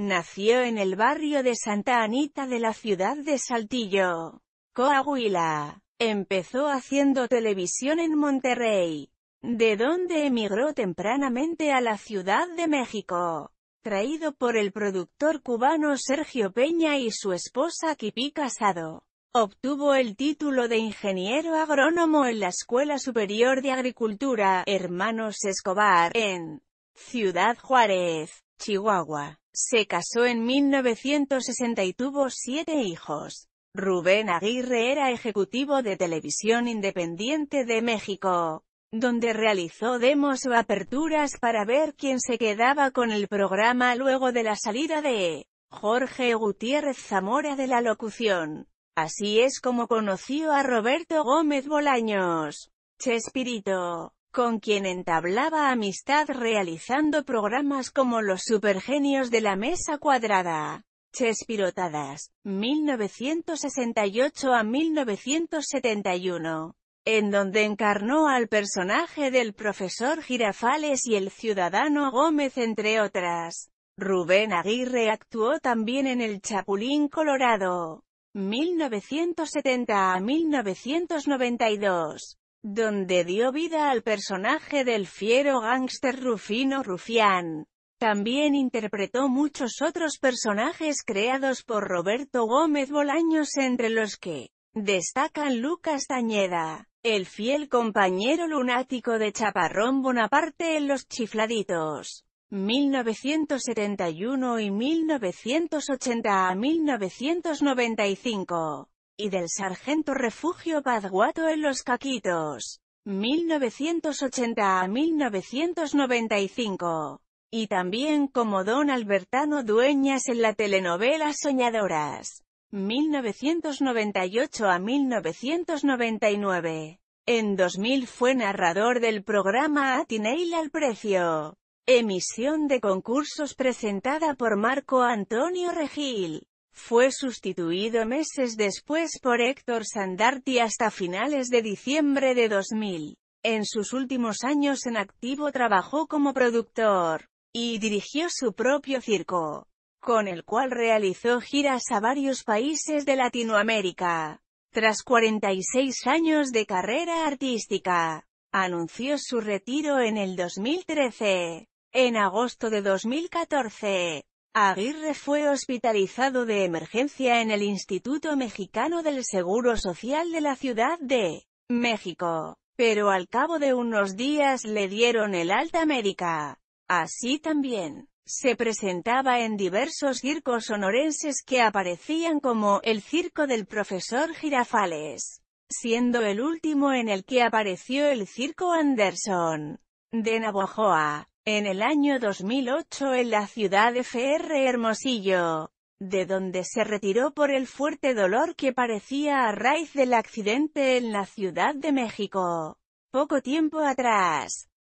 Nació en el barrio de Santa Anita de la ciudad de Saltillo, Coahuila. Empezó haciendo televisión en Monterrey, de donde emigró tempranamente a la Ciudad de México, traído por el productor cubano Sergio Peña y su esposa Kipi Casado. Obtuvo el título de ingeniero agrónomo en la Escuela Superior de Agricultura, Hermanos Escobar, en Ciudad Juárez. Chihuahua. Se casó en 1960 y tuvo siete hijos. Rubén Aguirre era ejecutivo de Televisión Independiente de México, donde realizó demos o aperturas para ver quién se quedaba con el programa luego de la salida de Jorge Gutiérrez Zamora de la locución. Así es como conoció a Roberto Gómez Bolaños, Chespirito con quien entablaba amistad realizando programas como Los Supergenios de la Mesa Cuadrada. Chespirotadas, 1968 a 1971, en donde encarnó al personaje del profesor Girafales y el ciudadano Gómez entre otras. Rubén Aguirre actuó también en El Chapulín Colorado, 1970 a 1992 donde dio vida al personaje del fiero gángster Rufino Rufián. También interpretó muchos otros personajes creados por Roberto Gómez Bolaños entre los que destacan Lucas Tañeda, el fiel compañero lunático de Chaparrón Bonaparte en Los Chifladitos, 1971 y 1980 a 1995 y del sargento refugio Badguato en Los Caquitos, 1980 a 1995, y también como don Albertano Dueñas en la telenovela Soñadoras, 1998 a 1999. En 2000 fue narrador del programa Atinel al Precio, emisión de concursos presentada por Marco Antonio Regil. Fue sustituido meses después por Héctor Sandarti hasta finales de diciembre de 2000. En sus últimos años en activo trabajó como productor y dirigió su propio circo, con el cual realizó giras a varios países de Latinoamérica. Tras 46 años de carrera artística, anunció su retiro en el 2013. En agosto de 2014, Aguirre fue hospitalizado de emergencia en el Instituto Mexicano del Seguro Social de la Ciudad de México, pero al cabo de unos días le dieron el alta médica. Así también, se presentaba en diversos circos sonorenses que aparecían como el circo del profesor Girafales, siendo el último en el que apareció el circo Anderson, de Navojoa. En el año 2008 en la ciudad de FR Hermosillo, de donde se retiró por el fuerte dolor que parecía a raíz del accidente en la Ciudad de México. Poco tiempo atrás,